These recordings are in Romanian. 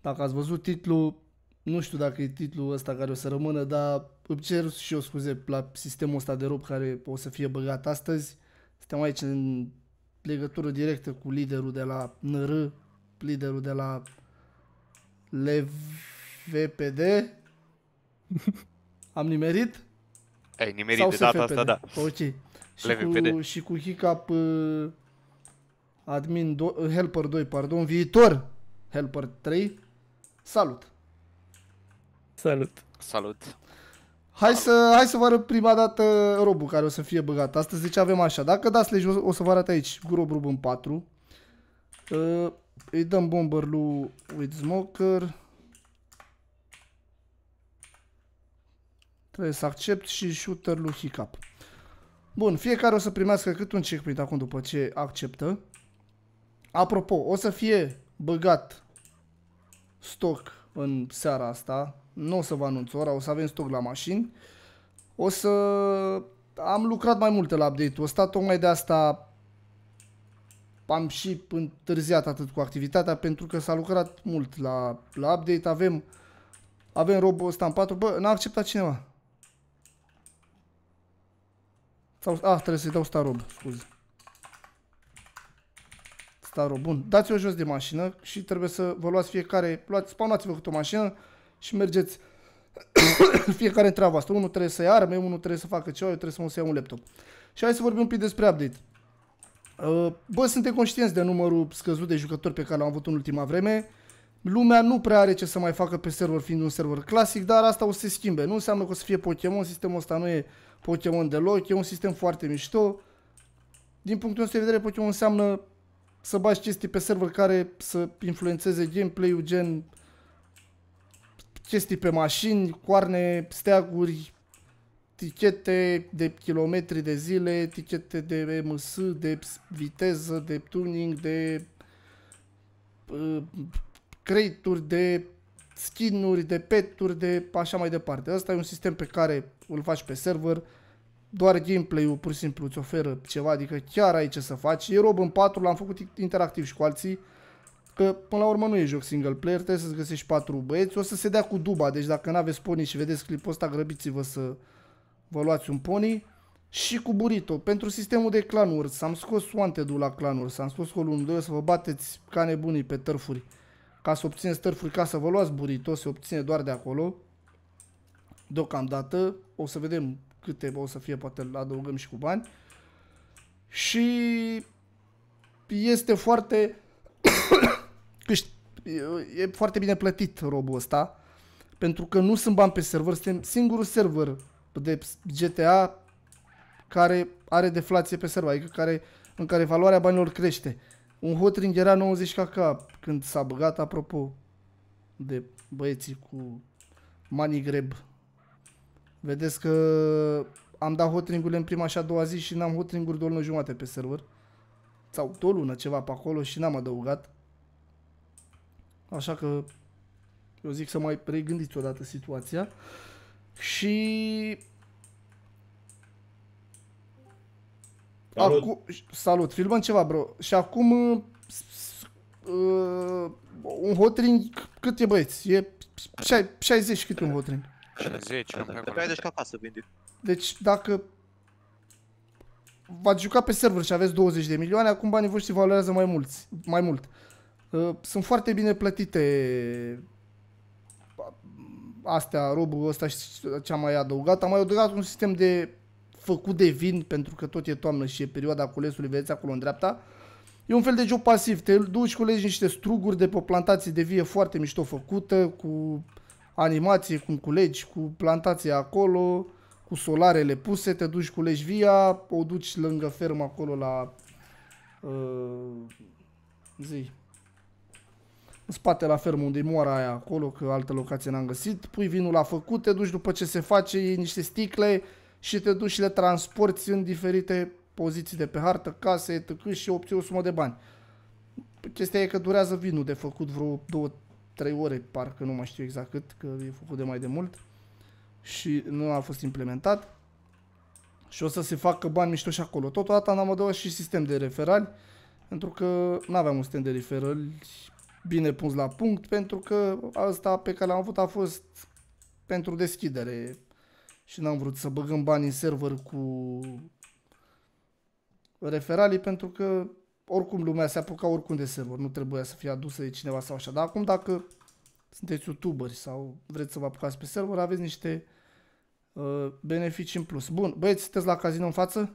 Dacă ați văzut titlul, nu știu dacă e titlul ăsta care o să rămână, dar îmi cer și eu scuze la sistemul ăsta de rob care o să fie băgat astăzi. Suntem aici în legătură directă cu liderul de la NR, liderul de la LVPD. Am nimerit? Ai nimerit Sau de data asta, da. Ok. Și cu, și cu hiccup uh, admin do, helper 2, pardon, viitor helper 3 Salut! Salut! Salut! Hai să, hai să vă arăt prima dată robul care o să fie băgat. Astăzi ce deci avem așa. Dacă dați legi, o să vă arăt aici. Grob rub în 4. Uh, îi dăm bomber lui with smoker. Trebuie să accept și shooter lui hiccup. Bun, fiecare o să primească cât un checkpoint acum după ce acceptă. Apropo, o să fie băgat stoc în seara asta, nu o să vă anunț ora, o să avem stoc la mașini. O să... Am lucrat mai multe la update-ul ăsta, tocmai de asta am și întârziat atât cu activitatea pentru că s-a lucrat mult la, la update. Avem, avem robot ăsta în 4. Bă, n-a acceptat cineva. Sau, a, ah, trebuie să-i dau star rob, scuze taro bun, dați-o jos de mașină și trebuie să vă luați fiecare, luați, spawnați-vă cu o mașină și mergeți fiecare în treaba asta. Unul trebuie să ia arme, unul trebuie să facă ceva, eu trebuie să mă să iau un laptop. Și hai să vorbim un pic despre update. Uh, bă, suntem conștienți de numărul scăzut de jucători pe care l-am avut în ultima vreme. Lumea nu prea are ce să mai facă pe server fiind un server clasic, dar asta o să se schimbe. Nu înseamnă că o să fie Pokémon, sistemul ăsta nu e Pokémon deloc, e un sistem foarte mișto. Din punctul meu de vedere, Pokémon înseamnă să bagi chestii pe server care să influențeze gameplay-ul, gen chestii pe mașini, coarne, steaguri, tichete de kilometri de zile, tichete de MS, de viteză, de tuning, de uh, crate-uri, de skin-uri, de pet-uri, de așa mai departe. Asta e un sistem pe care îl faci pe server, doar gameplay-ul pur și simplu îți oferă ceva, adică chiar ai ce să faci. E Rob în 4, l-am făcut interactiv și cu alții, că până la urmă nu e joc single player, trebuie să-ți găsești 4 băieți, o să se dea cu duba, deci dacă n-aveți pony și vedeți clipul ăsta, grăbiți-vă să vă luați un pony. Și cu burito, pentru sistemul de clanuri, am scos wanted la clanuri, am scos holul 1, 2, să vă bateți ca nebunii pe tărfuri. Ca să obțineți tărfuri, ca să vă luați burito, se obține doar de acolo. Deocamdată, o să vedem câte o să fie, poate îl adăugăm și cu bani. Și este foarte e foarte bine plătit robul ăsta pentru că nu sunt bani pe server, suntem singurul server de GTA care are deflație pe server, adică care, în care valoarea banilor crește. Un hotring era 90 kk când s-a băgat, apropo, de băieții cu money grab Vedeți că am dat hotringurile în prima și a doua zi și n-am hotringuri de o lună jumate pe server. Sau de o lună ceva pe acolo și n-am adăugat. Așa că eu zic să mai o odată situația. Și... Salut! Acu... Salut! Filmăm ceva, bro. Și acum... Uh, un hotring cât e băieți? E 60 cât e un hotring? 50, da, da, da. 30 ca Deci dacă v-ați jucat pe server și aveți 20 de milioane, acum banii voștri valorează mai, mulți, mai mult. Uh, sunt foarte bine plătite uh, astea, robul ăsta și ce am mai adăugat. Am mai adăugat un sistem de făcut de vin, pentru că tot e toamnă și e perioada culesului, vedeți acolo în dreapta. E un fel de joc pasiv, te duci, culegi niște struguri de pe plantații de vie foarte mișto făcută, cu animație, cum culegi, cu plantația acolo, cu solarele puse, te duci, culegi via, o duci lângă fermă acolo la uh, zi. În spate la fermă unde moara aia acolo, că altă locație n-am găsit, pui vinul la făcut, te duci după ce se face, iei niște sticle și te duci și le transporti în diferite poziții de pe hartă, case, etc. și obții o sumă de bani. Chestia e că durează vinul de făcut vreo 2 3 ore, parcă nu mai știu exact cât, că e făcut de mai de mult și nu a fost implementat. Și o să se facă bani mișto și acolo. Totodată am adăugat și sistem de referali, pentru că nu aveam un sistem de referali bine pus la punct, pentru că asta pe care l-am avut a fost pentru deschidere și n-am vrut să băgăm bani în server cu referalii pentru că oricum lumea se apuca de server, nu trebuia să fie adusă de cineva sau așa. Dar acum dacă sunteți youtuberi sau vreți să vă apucați pe server, aveți niște uh, beneficii în plus. Bun, băieți, sunteți la casino în față?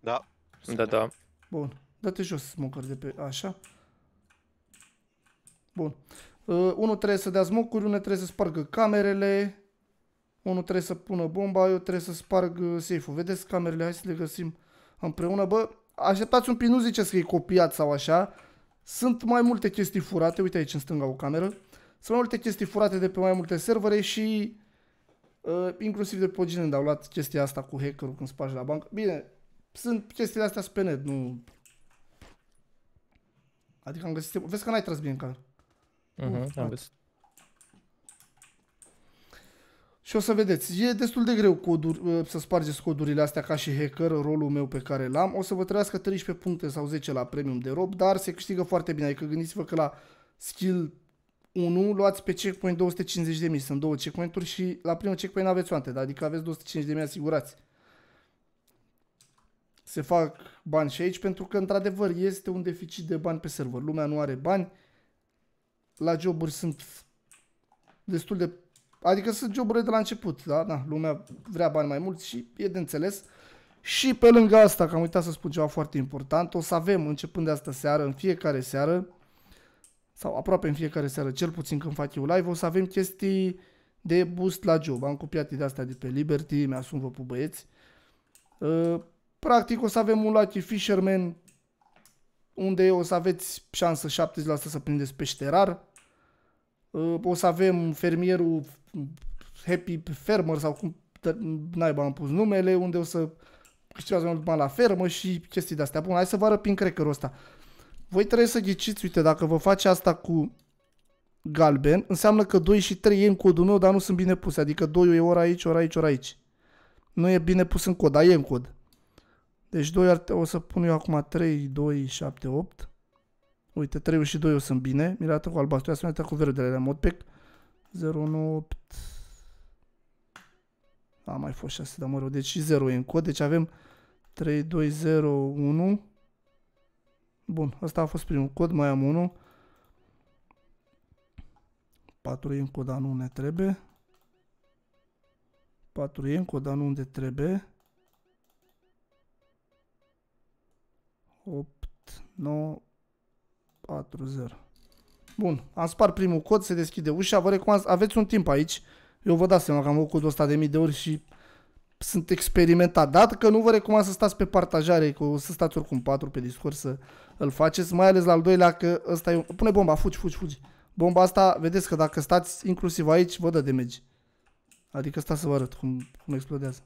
Da. Da, da. Bun, dă-te jos smoker de pe așa. Bun. Uh, unul trebuie să dea smocuri, unul trebuie să spargă camerele, unul trebuie să pună bomba, eu trebuie să sparg uh, safe-ul. Vedeți camerele, hai să le găsim împreună. Bă, așteptați un pic, nu ziceți că e copiat sau așa. Sunt mai multe chestii furate, uite aici în stânga o cameră. Sunt mai multe chestii furate de pe mai multe servere și uh, inclusiv de pe au luat chestia asta cu hackerul când spargi la bancă. Bine, sunt chestiile astea pe net, nu... Adică am găsit... Vezi că n-ai tras bine în cameră. Mhm, uh, am găsit. Și o să vedeți, e destul de greu coduri, uh, să spargeți codurile astea ca și hacker, rolul meu pe care l-am. O să vă trăiască 13 puncte sau 10 la premium de rob, dar se câștigă foarte bine. Adică gândiți-vă că la skill 1 luați pe checkpoint 250.000, sunt două checkpoint-uri și la primul checkpoint aveți oante, dar adică aveți 250.000 asigurați. Se fac bani și aici pentru că într-adevăr este un deficit de bani pe server. Lumea nu are bani, la joburi sunt destul de Adică sunt joburi de la început, da? da? Lumea vrea bani mai mulți și e de înțeles. Și pe lângă asta, că am uitat să spun ceva foarte important, o să avem, începând de asta seară, în fiecare seară, sau aproape în fiecare seară, cel puțin când fac eu live, o să avem chestii de boost la job. Am copiat de astea de pe Liberty, mi-asum vă pe băieți. Uh, practic o să avem un Lucky Fisherman, unde o să aveți șansă 70% să prindeți pește rar, Ă, o să avem fermierul Happy Farmer sau cum naiba am pus numele, unde o să câștigați mai bani la fermă și chestii de-astea. Bun, hai să vă arăt prin crackerul ăsta. Voi trebuie să ghiciți, uite, dacă vă face asta cu galben, înseamnă că 2 și 3 e în codul meu, dar nu sunt bine puse. Adică 2 e ori aici, ori aici, ori aici. Nu e bine pus în cod, dar e în cod. Deci 2 ar, o să pun eu acum 3, 2, 7, 8. Uite, 3 și 2 o sunt bine. Mirată cu albastru. Ia să ne cu verdele la modpack. 018. A mai fost 6, dar mă rog. Deci 0 e în cod. Deci avem 3, 2, 0, 1. Bun, ăsta a fost primul cod. Mai am 1. 4 e în cod, dar nu ne trebuie. 4 e în cod, dar nu unde trebuie. 8, 9, 4-0. Bun, am spart primul cod, se deschide ușa, vă recomand, aveți un timp aici. Eu vă dați seama că am făcut codul ăsta de mii de ori și sunt experimentat. Dar că nu vă recomand să stați pe partajare, că o să stați oricum 4 pe discurs să îl faceți, mai ales la al doilea că ăsta e... Un... Pune bomba, fugi, fugi, fugi. Bomba asta, vedeți că dacă stați inclusiv aici, vă dă damage. Adică stați să vă arăt cum, cum explodează.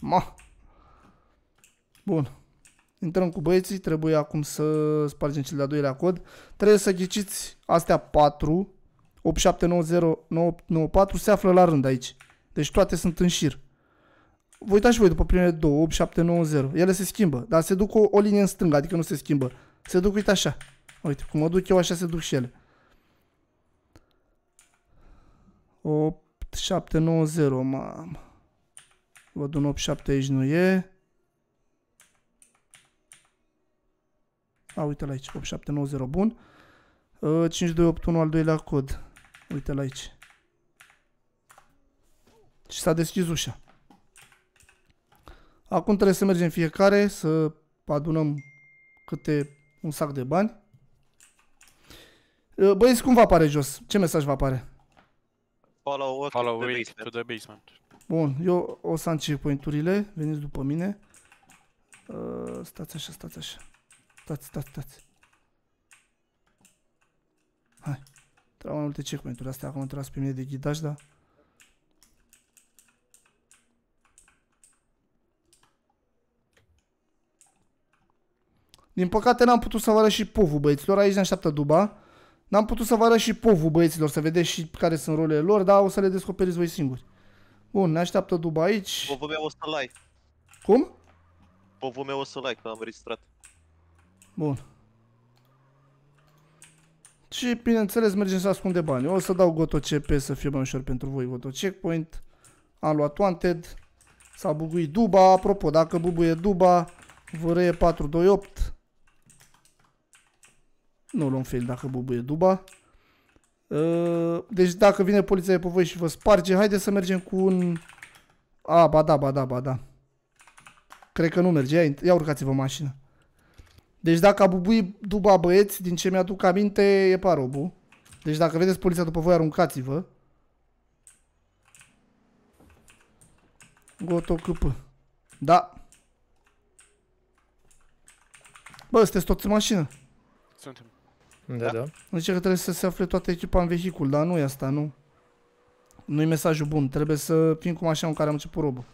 Ma! Bun. Intrăm cu băieții, trebuie acum să spargem cel de-al doilea cod. Trebuie să ghiciți astea 4, 8, 7, 9, 0, 9, 9, 4, se află la rând aici. Deci toate sunt în șir. Voi uitați și voi după primele 2, 8, 7, 9, 0. Ele se schimbă, dar se duc o, o linie în stânga, adică nu se schimbă. Se duc, uite așa. Uite, cum mă duc eu, așa se duc și ele. 8, 7, 9, 0, mamă. Văd un 8, 7 aici nu e. A, uite-l aici, 8790, bun. 5281 ă, al doilea cod. Uite-l aici. Și s-a deschis ușa. Acum trebuie să mergem fiecare să adunăm câte un sac de bani. Ă, băieți, cum va apare jos? Ce mesaj va apare? Follow, okay Follow to, the basement. to the basement. Bun, eu o să încep pointurile, veniți după mine. Uh, stați așa, stați așa. Stați, stați, stați. Hai. Trebuie mai multe checkpoint-uri astea. Acum trebuie pe mine de ghidaj, da? Din păcate n-am putut să vă arăt și povul băieților. Aici ne așteaptă duba. N-am putut să vă arăt și povul băieților, să vedeți și care sunt rolele lor, dar o să le descoperiți voi singuri. Bun, ne așteaptă duba aici. Povul meu o să like. Cum? Povul meu o să like, că am registrat. Bun. Și, bineînțeles, mergem să ascundem bani. O să dau GotoCP să fie mai ușor pentru voi Goto Checkpoint. Am luat Wanted. S-a bubuit Duba. Apropo, dacă bubuie Duba, vr 428. Nu luăm fel dacă bubuie Duba. Ă, deci dacă vine poliția pe voi și vă sparge, haide să mergem cu un... A, ba da, ba da, ba da. Cred că nu merge. Ia, ia urcați-vă mașină. Deci dacă bubuit duba băieți, din ce mi-aduc aminte, e parobu. Deci dacă vedeți poliția după voi, aruncați-vă. Gotocâpă. Da. Bă, sunteți toți în mașină? Suntem. Da, da. da. Zice că trebuie să se afle toată echipa în vehicul, dar nu e asta, nu. Nu-i mesajul bun. Trebuie să fim cu mașina în care am început robă.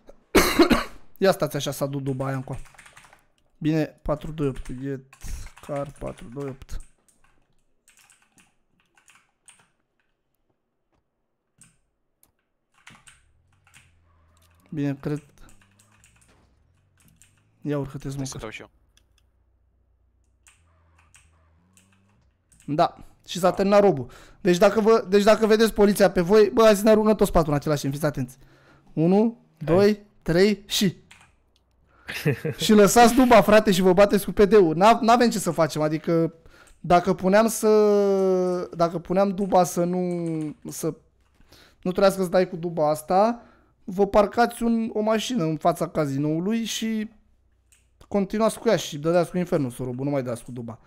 Ia stați așa să aduc duba aia încoa. Bine, 428. Get car 428. Bine, cred. Ia urcă-te-ți Da. Și s-a terminat robul. Deci dacă, vă, deci dacă vedeți poliția pe voi, bă, azi ne aruncă toți patru în același timp, fiți atenți. 1, 2, 3 și... și lăsați duba, frate, și vă bateți cu PD-ul. N-avem ce să facem, adică dacă puneam să... Dacă puneam duba să nu... Să, nu trebuiască să dai cu duba asta, vă parcați un, o mașină în fața cazinoului și continuați cu ea și dădeați cu infernul, sorobul, nu mai dați cu duba.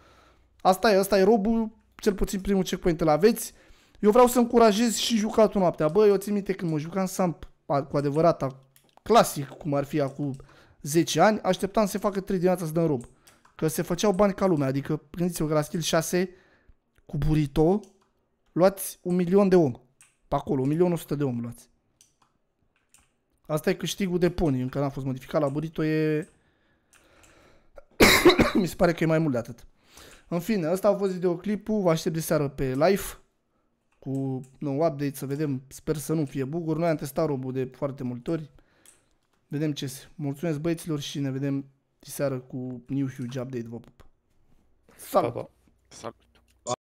Asta e, asta e robul, cel puțin primul checkpoint la aveți. Eu vreau să încurajez și jucatul noaptea. Bă, eu țin minte când mă jucam Samp, cu adevărat, clasic, cum ar fi acum 10 ani, așteptam să se facă 3 dimineața să dăm rub. Că se făceau bani ca lumea, adică gândiți-vă că la skill 6 cu Burito, luați un milion de om. Pe acolo, un milion de om luați. Asta e câștigul de pony, încă n-a fost modificat la Burito e... Mi se pare că e mai mult de atât. În fine, ăsta a fost videoclipul, vă aștept de seară pe live cu nou update, să vedem, sper să nu fie bugur. Noi am testat robul de foarte multe ori. Vedem ce se. Mulțumesc băieților și ne vedem diseară cu New Huge Update. Vă pup! Salut! Pa, pa. Salut!